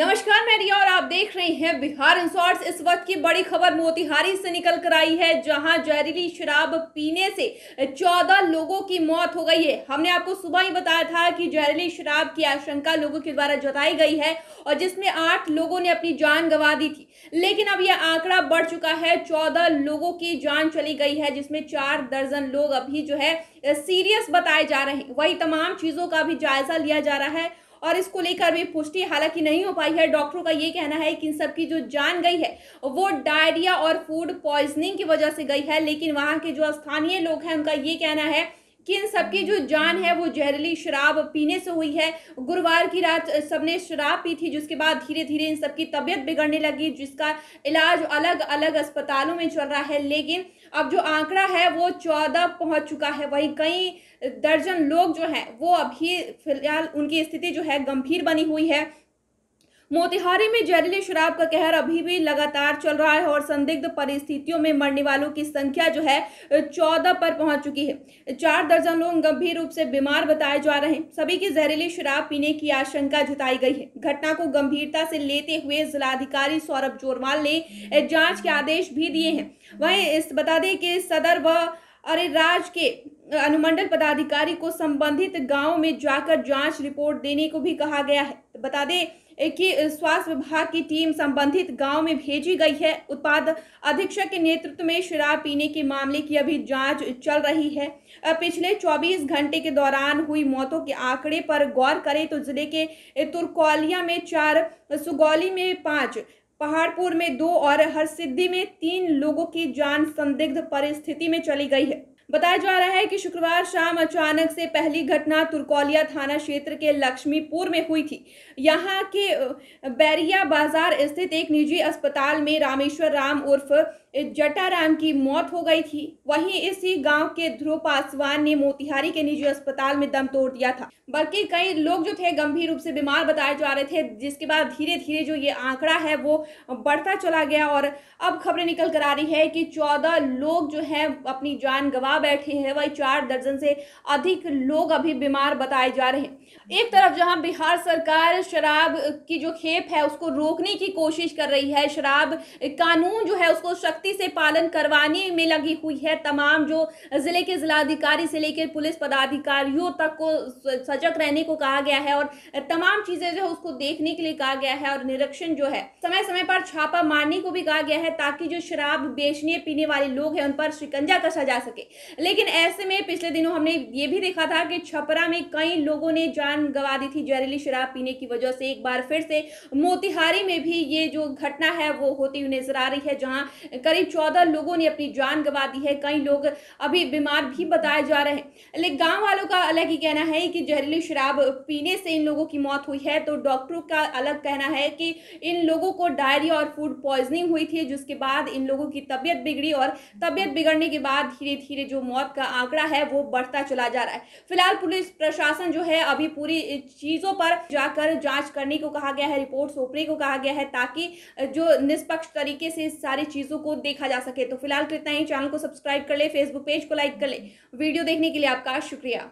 नमस्कार मैं रिया और आप देख रहे हैं बिहार इंसॉर्ट्स इस वक्त की बड़ी खबर मोतिहारी से निकल कर आई है जहां जहरीली शराब पीने से 14 लोगों की मौत हो गई है हमने आपको सुबह ही बताया था कि जहरीली शराब की आशंका लोगों के द्वारा जताई गई है और जिसमें आठ लोगों ने अपनी जान गंवा दी थी लेकिन अब यह आंकड़ा बढ़ चुका है चौदह लोगों की जान चली गई है जिसमें चार दर्जन लोग अभी जो है सीरियस बताए जा रहे हैं वही तमाम चीज़ों का भी जायजा लिया जा रहा है और इसको लेकर भी पुष्टि हालांकि नहीं हो पाई है डॉक्टरों का ये कहना है कि इन सबकी जो जान गई है वो डायरिया और फूड पॉइजनिंग की वजह से गई है लेकिन वहाँ के जो स्थानीय लोग हैं उनका ये कहना है कि इन सबकी जो जान है वो जहरीली शराब पीने से हुई है गुरुवार की रात सबने शराब पी थी जिसके बाद धीरे धीरे इन सबकी तबीयत बिगड़ने लगी जिसका इलाज अलग अलग अस्पतालों में चल रहा है लेकिन अब जो आंकड़ा है वो चौदह पहुंच चुका है वहीं कई दर्जन लोग जो हैं वो अभी फिलहाल उनकी स्थिति जो है गंभीर बनी हुई है मोतिहारी में जहरीली शराब का कहर अभी भी लगातार चल रहा है और संदिग्ध परिस्थितियों में मरने वालों की संख्या जो है चौदह पर पहुंच चुकी है चार दर्जन लोग गंभीर रूप से बीमार बताए जा रहे हैं सभी की जहरीली शराब पीने की आशंका जताई गई है घटना को गंभीरता से लेते हुए जिलाधिकारी सौरभ जोरवाल ने जांच के आदेश भी दिए हैं वहीं बता दें कि सदर व अरे राज के अनुमंडल पदाधिकारी को संबंधित गांव में जाकर जांच रिपोर्ट देने को भी कहा गया है तो बता दें कि स्वास्थ्य विभाग की टीम संबंधित गांव में भेजी गई है उत्पाद अधीक्षक के नेतृत्व में शराब पीने के मामले की अभी जांच चल रही है पिछले 24 घंटे के दौरान हुई मौतों के आंकड़े पर गौर करें तो जिले के तुरकौलिया में चार सुगौली में पाँच पहाड़पुर में दो और हरसिद्धि में तीन लोगों की जान संदिग्ध परिस्थिति में चली गई है बताया जा रहा है कि शुक्रवार शाम अचानक से पहली घटना तुरकौलिया थाना क्षेत्र के लक्ष्मीपुर में हुई थी यहाँ के बैरिया बाजार स्थित एक निजी अस्पताल में रामेश्वर राम उर्फ जटाराम की मौत हो गई थी वहीं इसी गांव के ध्रुव पासवान ने मोतिहारी के निजी अस्पताल में दम तोड़ दिया था बल्कि कई लोग जो थे गंभीर रूप से बीमार बताए जा रहे थे जिसके बाद धीरे धीरे जो ये आंकड़ा है वो बढ़ता चला गया और अब खबरें निकल कर आ रही है कि चौदह लोग जो है अपनी जान गंवा बैठे हैं वही चार दर्जन से अधिक लोग अभी बीमार बताए जा रहे हैं एक तरफ जहाँ बिहार सरकार शराब की जो खेप है उसको रोकने की कोशिश कर रही है शराब कानून जो है उसको सख्त सख्ती से पालन करवाने में लगी हुई है तमाम जो ज़िले के ज़िलाधिकारी से लेकर पुलिस पदाधिकारियों तक को सजग रहने को कहा गया है और तमाम चीज़ें जो है उसको देखने के लिए कहा गया है और निरीक्षण जो है समय समय पर छापा मारने को भी कहा गया है ताकि जो शराब बेचने पीने वाले लोग हैं उन पर शिकंजा कसा जा सके लेकिन ऐसे में पिछले दिनों हमने ये भी देखा था कि छपरा में कई लोगों ने जान गंवा दी थी जहरीली शराब पीने की वजह से एक बार फिर से मोतिहारी में भी ये जो घटना है वो होती हुई नजर आ रही है जहाँ करीब चौदह लोगों ने अपनी जान गंवा दी है कई लोग अभी बीमार भी बताए जा रहे हैं लेकिन गाँव वालों का अलग ही कहना है कि जहरीली शराब पीने से इन लोगों की मौत हुई है तो डॉक्टरों का अलग कहना है कि इन लोगों को डायरिया और फूड पॉइजनिंग हुई थी जिसके बाद इन लोगों की तबीयत बिगड़ी और तबीयत बिगड़ने के बाद धीरे धीरे जो मौत का आंकड़ा है वो बढ़ता चला जा रहा है फिलहाल पुलिस प्रशासन जो है अभी पूरी चीज़ों पर जाकर जांच करने को कहा गया है रिपोर्ट सौंपने को कहा गया है ताकि जो निष्पक्ष तरीके से सारी चीज़ों को देखा जा सके तो फिलहाल तो इतना ही चैनल को सब्सक्राइब कर ले फेसबुक पेज को लाइक कर ले वीडियो देखने के लिए आपका शुक्रिया